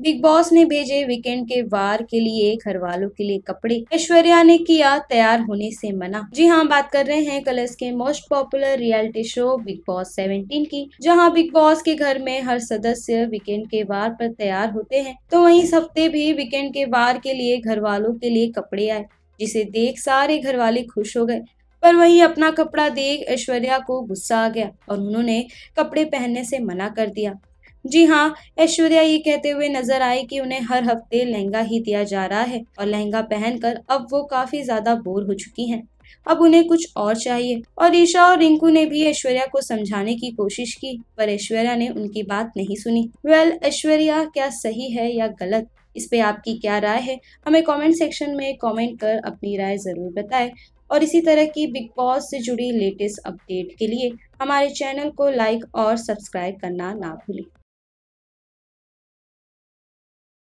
big boss ने भेजे weekend के वार के लिए घर वालों के लिए कपड़े ऐश्वर्या ने किया तैयार होने से मना जी हाँ बात कर रहे हैं कलर्स के most popular reality show Bigg Boss 17 की जहाँ बिग बॉस के घर में हर सदस्य वीकेंड के वार पर तैयार होते हैं तो वहीं इस हफ्ते भी वीकेंड के वार के लिए घर वालों के लिए कपड़े आए जिसे देख सारे घर वाले खुश हो गए पर वही अपना कपड़ा देख ऐश्वर्या को गुस्सा आ गया और उन्होंने कपड़े पहनने से मना कर दिया जी हाँ ऐश्वर्या ये कहते हुए नजर आई कि उन्हें हर हफ्ते लहंगा ही दिया जा रहा है और लहंगा पहनकर अब वो काफी ज्यादा बोर हो चुकी हैं अब उन्हें कुछ और चाहिए और ईशा और रिंकू ने भी ऐश्वर्या को समझाने की कोशिश की पर ऐश्वर्या ने उनकी बात नहीं सुनी वेल well, ऐश्वर्या क्या सही है या गलत इस पे आपकी क्या राय है हमें कमेंट सेक्शन में कमेंट कर अपनी राय ज़रूर बताएं और इसी तरह की बिग बॉस से जुड़ी लेटेस्ट अपडेट के लिए हमारे चैनल को लाइक और सब्सक्राइब करना ना भूलें